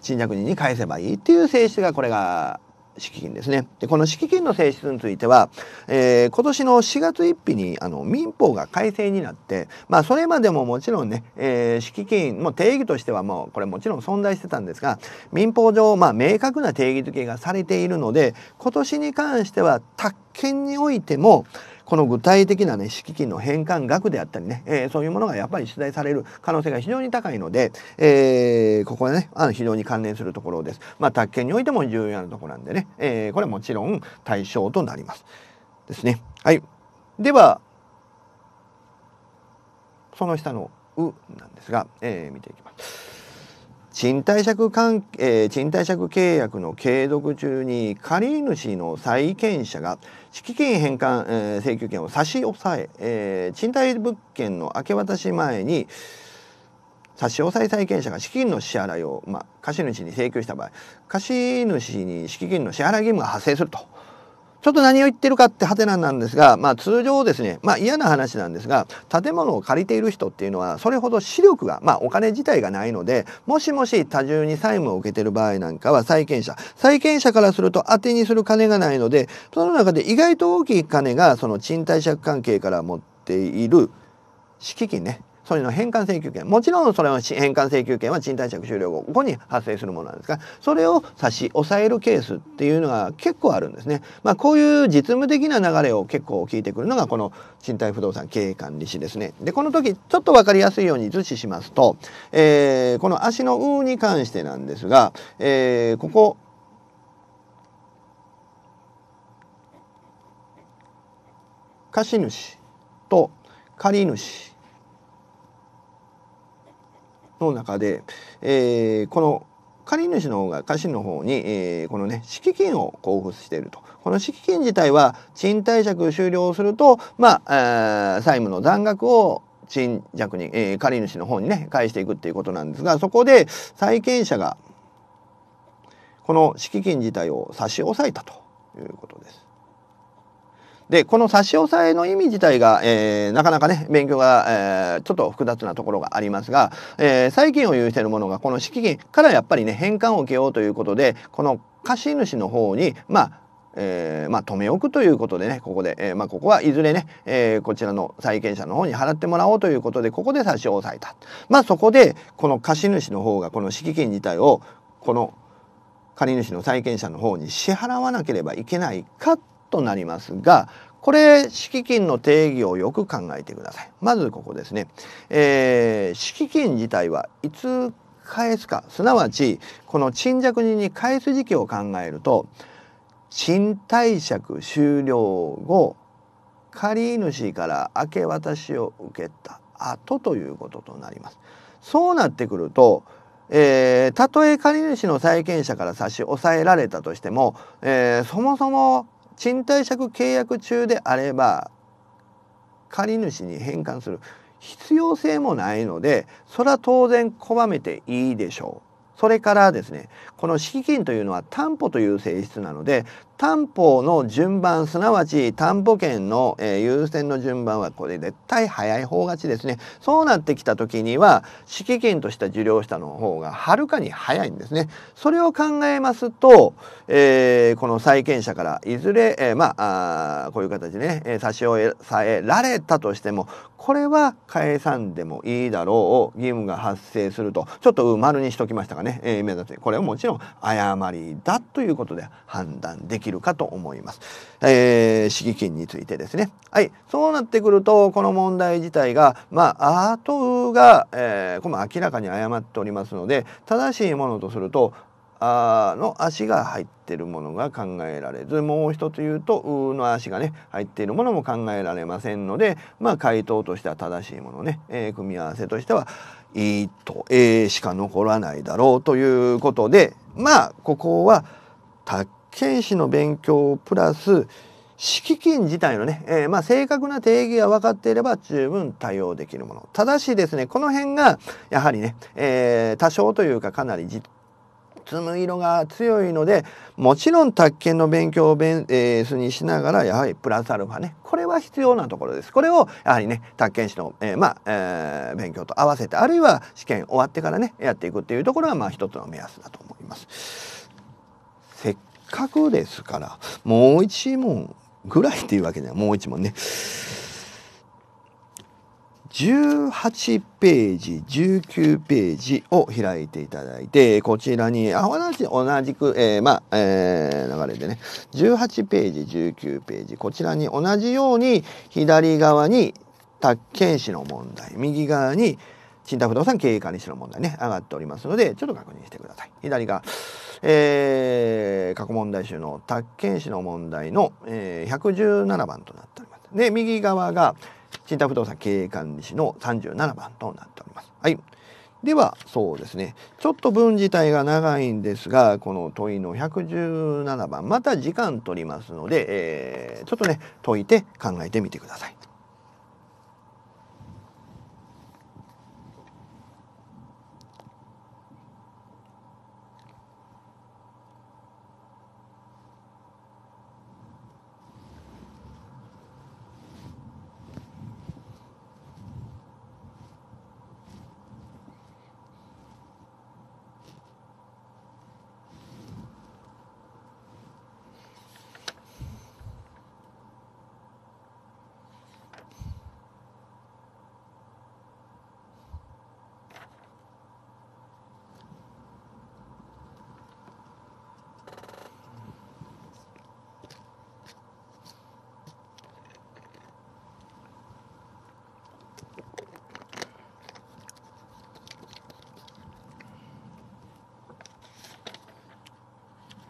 ー、賃借人に返せばいいっていう性質がこれが敷金ですね。でこの敷金の性質については、えー、今年の4月1日にあの民法が改正になって、まあ、それまでももちろんね、えー、敷金も定義としてはもうこれもちろん存在してたんですが民法上、まあ、明確な定義づけがされているので今年に関しては宅建においても、この具体的なね敷金の返還額であったりね、えー、そういうものがやっぱり出題される可能性が非常に高いので、えー、ここはねあの非常に関連するところです。まあ、宅建においても重要なところなんでね、えー、これはもちろん対象となります。ですね。はい、ではその下の「う」なんですが、えー、見ていきます。賃貸借関、えー、賃貸借契約の継続中に借主の債権者が敷金返還、えー、請求権を差し押さええー、賃貸物件の明け渡し前に差し押さえ債権者が資金の支払いを、まあ、貸主に請求した場合貸主に資金の支払い義務が発生すると。ちょっと何を言ってるかってハテナなんですが、まあ、通常ですね、まあ、嫌な話なんですが建物を借りている人っていうのはそれほど視力が、まあ、お金自体がないのでもしもし多重に債務を受けてる場合なんかは債権者債権者からすると当てにする金がないのでその中で意外と大きい金がその賃貸借関係から持っている敷金ねそれの返還請求権もちろんそれは返還請求権は賃貸借終了後に発生するものなんですがそれを差し押さえるケースっていうのが結構あるんですね。まあ、こういう実務的な流れを結構聞いてくるのがこの賃貸不動産経営管理士ですね。でこの時ちょっと分かりやすいように図示しますと、えー、この足の「運に関してなんですが、えー、ここ貸主と借主の中で、えー、この借り主の方が貸しの方に、えー、このね敷金を交付しているとこの敷金自体は賃貸借終了するとまあ債務の残額を賃借に、えー、借り主の方にね返していくっていうことなんですがそこで債権者がこの敷金自体を差し押さえたということです。でこの差し押さえの意味自体が、えー、なかなかね勉強が、えー、ちょっと複雑なところがありますが、えー、債権を有している者がこの敷金からやっぱりね返還を受けようということでこの貸主の方にまあえー、まあ、止め置くということでねここで、えー、まあ、ここはいずれね、えー、こちらの債権者の方に払ってもらおうということでここで差し押さえたまあそこでこの貸主の方がこの敷金自体をこの借主の債権者の方に支払わなければいけないかとなりますがこれ敷金の定義をよく考えてください。まずここですね、えー、敷金自体はいつ返すかすなわちこの賃借人に返す時期を考えると賃貸借終了後借主から明け渡しを受けた後ということとなります。そうなってくるとえー、たとえ借主の債権者から差し押さえられたとしても、えー、そもそも賃貸借契約中であれば借主に返還する必要性もないのでそれは当然拒めていいでしょう。それからですねこの敷金というのは担保という性質なので担保の順番すなわち担保権の、えー、優先の順番はこれ絶対早い方勝ちですねそうなってきた時には敷金とした受領したの方がはるかに早いんですねそれを考えますと、えー、この債権者からいずれ、えー、まあこういう形でね、えー、差し押さえられたとしてもこれは返さんでもいいだろう義務が発生するとちょっと丸にしときましたかね、えー、目立つこれはもちろん誤りだということで判断でききるかと思います。えー、金についてですね。はい、そうなってくるとこの問題自体がまあアートが、えー、この明らかに誤っておりますので正しいものとするとあの足が入ってるものが考えられずもう一つ言うと「う」の足がね入っているものも考えられませんのでまあ回答としては正しいものね、えー、組み合わせとしては「いい」と「えー」しか残らないだろうということでまあここは卓験士の勉強プラス敷金自体のね、えー、まあ正確な定義が分かっていれば十分対応できるものただしですねこの辺がやはりね、えー、多少というかかなり実む色が強いのでもちろん宅建の勉強をベースにしながらやはりプラスアルファねこれは必要なところですこれをやはりね宅建士の、えー、まあ、えー、勉強と合わせてあるいは試験終わってからねやっていくっていうところがまあ一つの目安だと思います。格ですからもう一問ぐらいっていうわけではもう一問ね18ページ19ページを開いていただいてこちらに同じ同じく、えー、まあ、えー、流れでね18ページ19ページこちらに同じように左側に宅建士の問題右側に賃貸不動産経営管理士の問題ね上がっておりますのでちょっと確認してください。左側えー、過去問題集の宅建士の問題の、えー、117番となっております。で右側が新宅不動産経営管理士の37番となっております。はい、ではそうですねちょっと文自体が長いんですがこの問いの117番また時間取りますので、えー、ちょっとね解いて考えてみてください。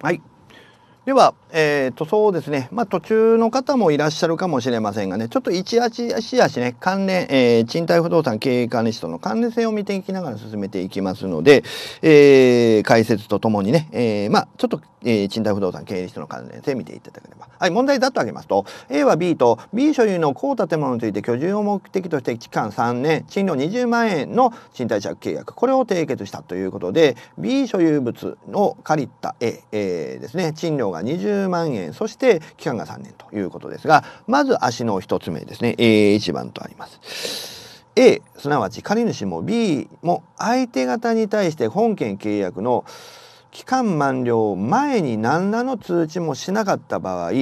はい。では、えー、とそうですね、まあ、途中の方もいらっしゃるかもしれませんがねちょっと一足足足ね関連、えー、賃貸不動産経営管理士との関連性を見ていきながら進めていきますので、えー、解説とともにね、えー、まあ、ちょっと、え賃貸不動産経営士との関連性見ていただければ、はい、問題だと挙げますと A は B と B 所有の高建物について居住を目的として期間3年賃料20万円の賃貸借契約これを締結したということで B 所有物を借りた A、えですね賃料が20万円30万円そして期間が3年ということですがまず足の1つ目ですね A1 番とあります。A すなわち借主も B も相手方に対して本件契約の期間満了前に何らの通知もしなかった場合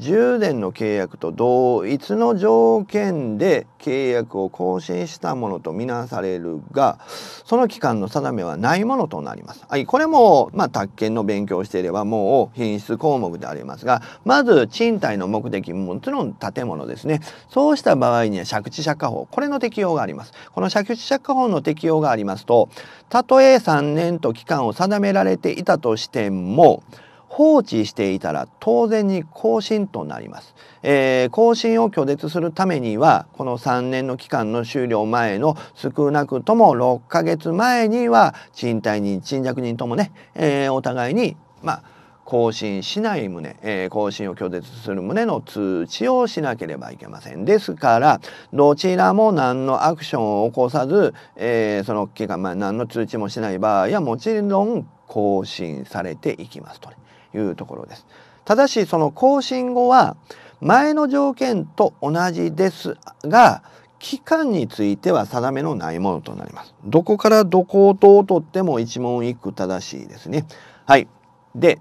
10年の契約と同一の条件で契約を更新したものとみなされるがその期間の定めはないものとなります。はい、これも、まあ、宅建の勉強をしていればもう品質項目でありますがまず賃貸の目的もちろん建物ですねそうした場合には借地借家法これの適用があります。この借地借家法の適用がありますとたとえ3年と期間を定められていたとしても放置していたら当然に更新となります、えー、更新を拒絶するためにはこの3年の期間の終了前の少なくとも6ヶ月前には賃貸人賃借人ともね、えー、お互いにまあ更新しない旨、えー、更新を拒絶する旨の通知をしなければいけません。ですからどちらも何のアクションを起こさず、えー、その期間、まあ、何の通知もしない場合はもちろん更新されていきますとね。いうところです。ただしその更新後は前の条件と同じですが期間については定めのないものとなります。どこからどこをとっても一問一句正しいですね。はい。で、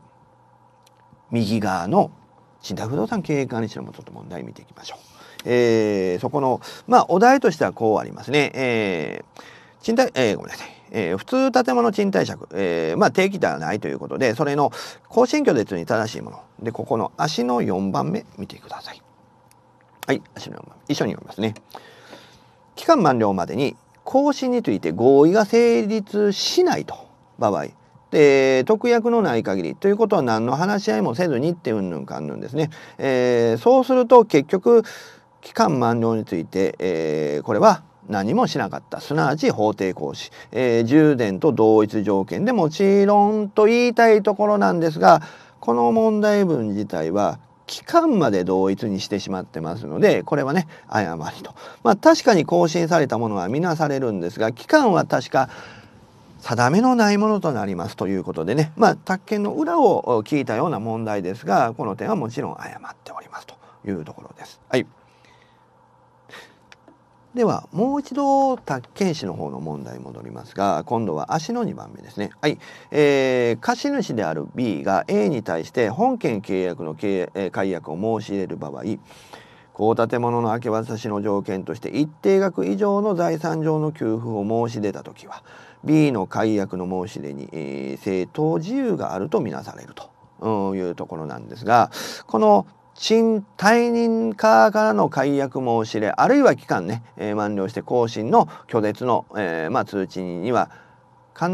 右側の信託不動産経営管理士のもと問題見ていきましょう。えー、そこの、まあ、お題としてはこうありますね。えー、賃貸、えー、ごめんなさい。えー、普通建物賃貸借、えー、まあ定期ではないということでそれの更新居別に正しいものでここの足の4番目見てくださいはい足の4番目一緒に読みますね期間満了までに更新について合意が成立しないと場合で特約のない限りということは何の話し合いもせずにってうんぬんかんぬんですね、えー、そうすると結局期間満了について、えー、これは何もしなかったすなわち法定行使、えー、充電と同一条件でもちろんと言いたいところなんですがこの問題文自体は期間まで同一にしてしまってますのでこれはね誤りと。まあ確かに更新されたものは見なされるんですが期間は確か定めのないものとなりますということでねまあ宅建の裏を聞いたような問題ですがこの点はもちろん誤っておりますというところです。はいではもう一度宅建士の方の問題に戻りますが今度は足の2番目ですね。はい、えー、貸主である B が A に対して本件契約の契、え解約を申し入れる場合こう建物の明け渡しの条件として一定額以上の財産上の給付を申し出た時は B の解約の申し出に、えー、正当自由があるとみなされると。いうところなんですがこの賃退任課からの解約申し入れあるいは期間ね、えー、満了して更新の拒絶の、えー、まあ、通知には必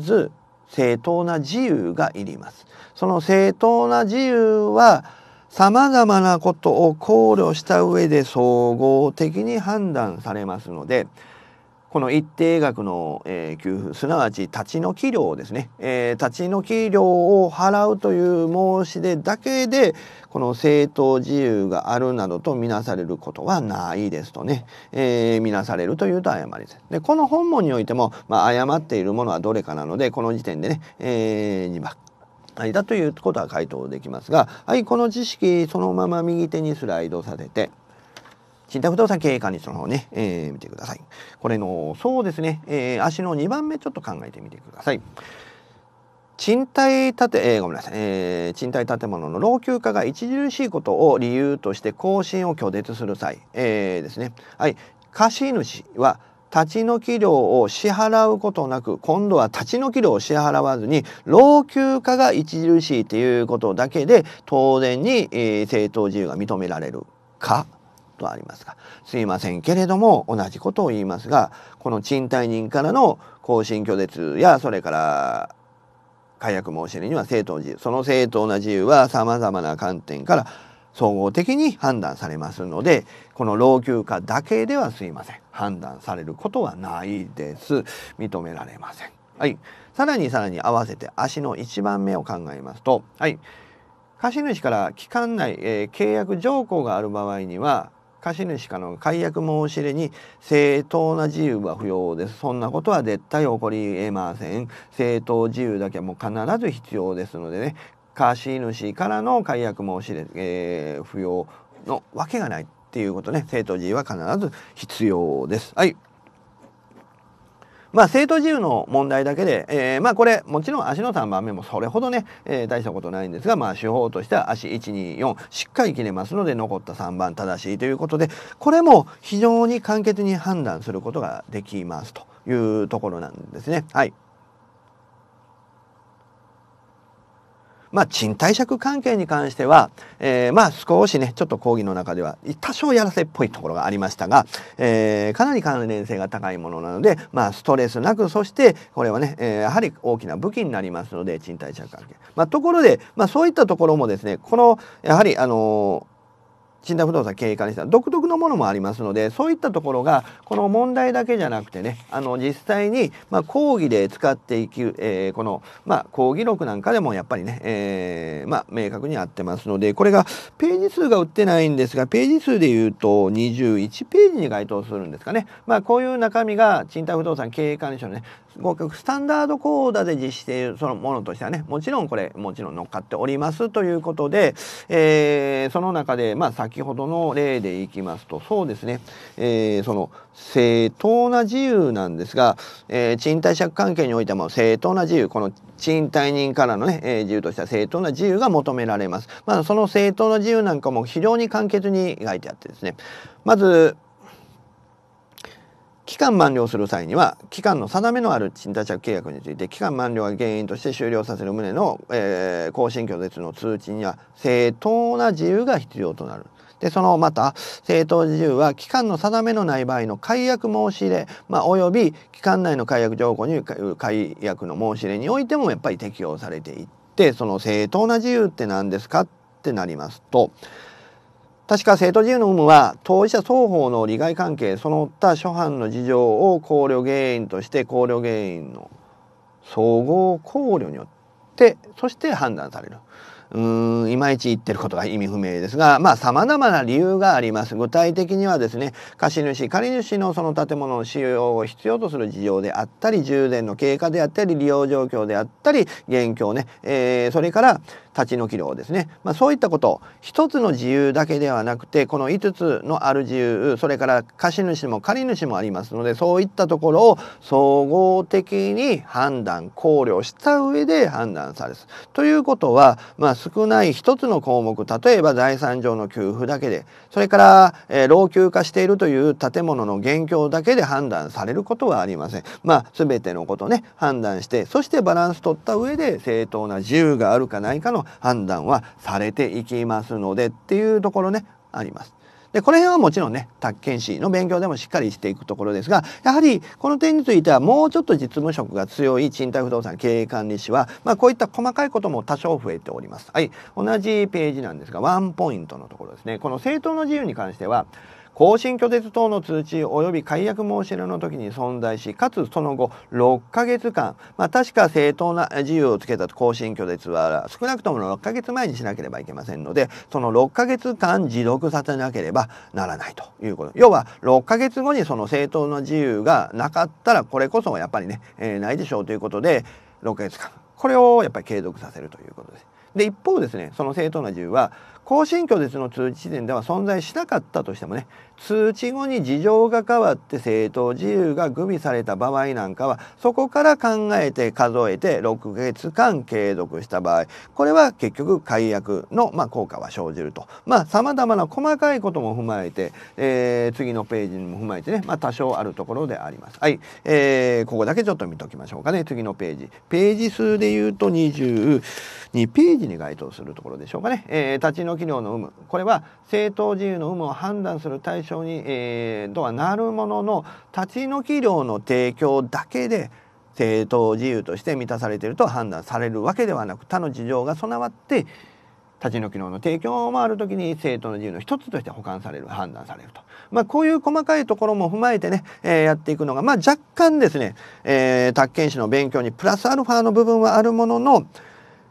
ず正当な自由がいります。その正当な自由は様々なことを考慮した上で総合的に判断されますのでこの一定額の、えー、給付すなわち立ち退き料ですね、えー、立ち退き料を払うという申し出だけでこの正当自由があるなどとみなされることはないですとね、えー、なされるというと誤りです。でこの本文においても、まあ、誤っているものはどれかなのでこの時点でね、えー、2番。はい、だということは回答できますが、はい、この知識そのまま右手にスライドさせて賃貸不動産経営管理書の方ね、えー、見てください。これの、そうですね、えー、足の2番目ちょっと考えてみてください。賃貸建て、えー、ごめんなさい、えー、賃貸建物の老朽化が著しいことを理由として更新を拒絶する際、えー、ですね、はい、貸主は立ち退き料を支払うことなく今度は立ち退き料を支払わずに老朽化が著しいということだけで当然に、えー、正当自由が認められるか。とありますがすいませんけれども同じことを言いますがこの賃貸人からの更新拒絶やそれから解約申し入れには正当自由その正当な自由はさまざまな観点から総合的に判断されますのでこの老朽化だけではすいません判断されることはないです認められませんはいさらにさらに合わせて足の1番目を考えますとはい貸主から期間内、えー、契約条項がある場合には貸主からの解約申し入れに正当な自由は不要です。そんなことは絶対起こり得ません。正当自由だけはもう必ず必要ですのでね、貸主からの解約申し入れ、えー、不要のわけがないっていうことね、正当自由は必ず必要です。はい。まあ、政党自由の問題だけで、えー、まあこれもちろん足の3番目もそれほどね、えー、大したことないんですが、まあ、手法としては足124しっかり切れますので残った3番正しいということでこれも非常に簡潔に判断することができますというところなんですね。はいまあ、賃貸借関係に関しては、えー、まあ少しねちょっと講義の中では多少やらせっぽいところがありましたが、えー、かなり関連性が高いものなので、まあ、ストレスなくそしてこれはね、えー、やはり大きな武器になりますので賃貸借関係。まあ、ところで、まあ、そういったところもですねこのやはりあのー信託不動産経営管理者独特のものもありますのでそういったところがこの問題だけじゃなくてねあの実際に、まあ、講義で使っていく、えー、この、まあ、講義録なんかでもやっぱりね、えー、まあ、明確に合ってますのでこれがページ数が売ってないんですがページ数でいうと21ページに該当するんですかね。まあ、こういう中身が賃貸不動産経営管理者のね5曲スタンダードコーダで実施しているそのものとしてはねもちろんこれもちろん乗っかっておりますということで、えー、その中で、まあ、先ほどの例でいきますとそうですね、えー、その正当な自由なんですが、えー、賃貸借関係においても正当な自由この賃貸人からのね、えー、自由としては正当な自由が求められます。まあ、その正当な自由なんかも非常に簡潔に書いてあってですねまず期間満了する際には期間の定めのある賃貸借契約について期間満了が原因として終了させる旨の、えー、更新拒絶の通知には正当な自由が必要となる。でそのまた正当自由は期間の定めのない場合の解約申し入れ、まあ、および期間内の解約条項に解約の申し入れにおいてもやっぱり適用されていってその正当な自由って何ですかってなりますと確か生徒自由の有無は当事者双方の利害関係その他諸般の事情を考慮原因として考慮原因の総合考慮によってそして判断される。うーんいまいち言ってることが意味不明ですがまあ様々な理由があります具体的にはですね貸主借主のその建物の使用を必要とする事情であったり充電の経過であったり利用状況であったり現況ね、えー、それから立ち退き料ですね、まあ、そういったこと一つの自由だけではなくてこの5つのある自由それから貸主も借主もありますのでそういったところを総合的に判断考慮した上で判断される。ということは、まあ、少ない一つの項目例えば財産上の給付だけでそれから、えー、老朽化しているという建物の現況だけで判断されることはありません。まあ、全てのことね判断してそしてバランス取った上で正当な自由があるかないかの判断はされていきますのでっていうところねあります。でこの辺はもちろんね宅建士の勉強でもしっかりしていくところですがやはりこの点についてはもうちょっと実務職が強い賃貸不動産経営管理士は、まあ、こういった細かいことも多少増えております。はい、同じページなんですがワンポイントのところですねこの政党の自由に関しては更新拒絶等の通知及び解約申し入れの時に存在しかつその後6ヶ月間、まあ、確か正当な自由をつけた更新拒絶は少なくとも6ヶ月前にしなければいけませんのでその6ヶ月間持続させなければならないということ要は6ヶ月後にその正当な自由がなかったらこれこそやっぱりね、えー、ないでしょうということで6ヶ月間これをやっぱり継続させるということです。で一方ですねその正当な自由は更新拒絶の通知時点では存在しなかったとしてもね通知後に事情が変わって政党自由が具備された場合なんかはそこから考えて数えて6ヶ月間継続した場合これは結局解約の、まあ、効果は生じるとまあさまざまな細かいことも踏まえて、えー、次のページも踏まえてね、まあ、多少あるところであります。はい、えー、ここだけちょっと見ときましょうかね次のページ。ページ数で言うと22ページに該当するところでしょうかね。えー、立ち退き料の有無これは政党自由の有無を判断する対象象に、えー、とはなるものの立ち退き料の提供だけで正当自由として満たされていると判断されるわけではなく他の事情が備わって立ち退き料の提供もあるときに生徒の自由の一つとして保管される判断されると、まあ、こういう細かいところも踏まえてね、えー、やっていくのが、まあ、若干ですね、えー、宅建士の勉強にプラスアルファの部分はあるものの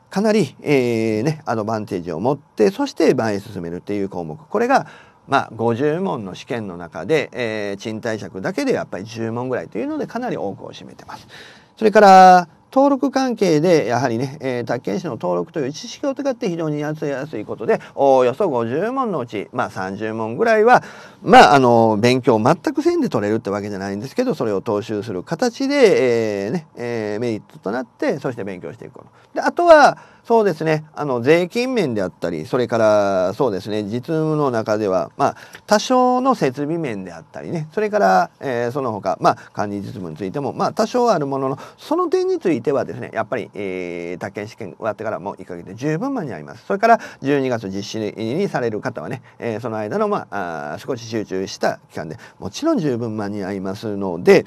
かなり、えーね、アドバンテージを持ってそして前へ進めるっていう項目これがまあ、50問の試験の中で、えー、賃貸借だけでやっぱり10問ぐらいというのでかなり多くを占めてます。それから登録関係でやはりね、えー、宅建士の登録という知識を使って非常に安い安いことでおおよそ50問のうち、まあ、30問ぐらいは、まあ、あの勉強全くせんで取れるってわけじゃないんですけどそれを踏襲する形で、えーねえー、メリットとなってそして勉強していくこと。であとはそうですね。あの、税金面であったり、それから、そうですね、実務の中では、まあ、多少の設備面であったりね、それから、えー、その他、まあ、管理実務についても、まあ、多少あるものの、その点についてはですね、やっぱり、えー、宅建試験終わってからもう1ヶ月で十分間に合います。それから、12月実施にされる方はね、えー、その間の、まあ、あ少し集中した期間でもちろん十分間に合いますので、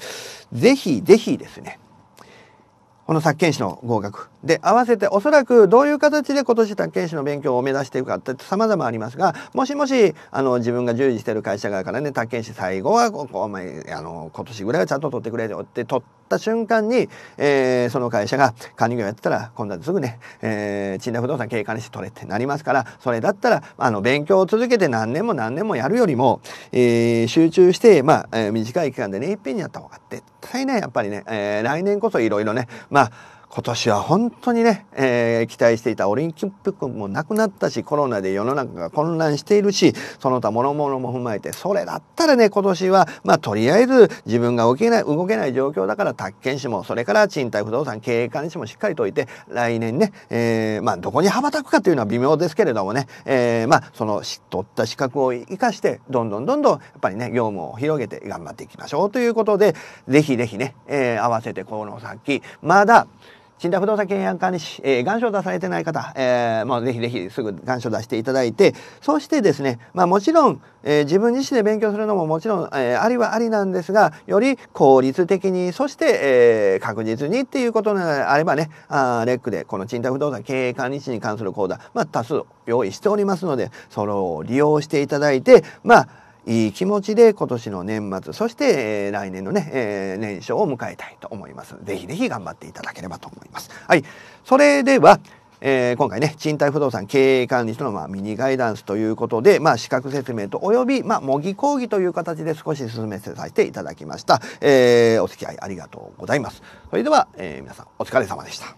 ぜひぜひですね、この作研士の合格で合わせておそらくどういう形で今年宅石士の勉強を目指していくかって様々ありますがもしもしあの自分が従事してる会社側からね宅石、士最後はここお前あの今年ぐらいはちゃんと取ってくれよって取った瞬間に、えー、その会社が管理業やってたら今度はすぐね、えー、賃貸不動産経営管理士取れってなりますからそれだったらあの勉強を続けて何年も何年もやるよりも、えー、集中して、まあえー、短い期間でねいっぺんにやった方が絶対ねやっぱりね、えー、来年こそいろいろねまあ今年は本当にね、えー、期待していたオリンピックもなくなったしコロナで世の中が混乱しているしその他諸々も踏まえてそれだったらね今年はまあとりあえず自分が動けない動けない状況だから宅建士もそれから賃貸不動産経営管理士もしっかりといて来年ね、えー、まあどこに羽ばたくかというのは微妙ですけれどもね、えー、まあその取った資格を生かしてどんどんどんどんやっぱりね業務を広げて頑張っていきましょうということでぜひぜひね、えー、合わせてこの先まだ賃貸不動産契約管理士、えー、願書を出されてない方、えー、もうぜひぜひすぐ願書を出していただいて、そしてですね、まあ、もちろん、えー、自分自身で勉強するのももちろん、えー、ありはありなんですが、より効率的に、そして、えー、確実にっていうことであればね、あレックでこの賃貸不動産経営管理士に関する講座、まあ、多数用意しておりますので、それを利用していただいて、まあ、いい気持ちで今年の年末そして、え来年のね、え年初を迎えたいと思いますぜひぜひ頑張っていただければと思いますはいそれではえー、今回ね賃貸不動産経営管理士の、まあ、ミニガイダンスということで、まあ、資格説明と及び、まあ、模擬講義という形で少し進めさせていただきました、えー、お付き合いありがとうございますそれでは、えー、皆さんお疲れ様でした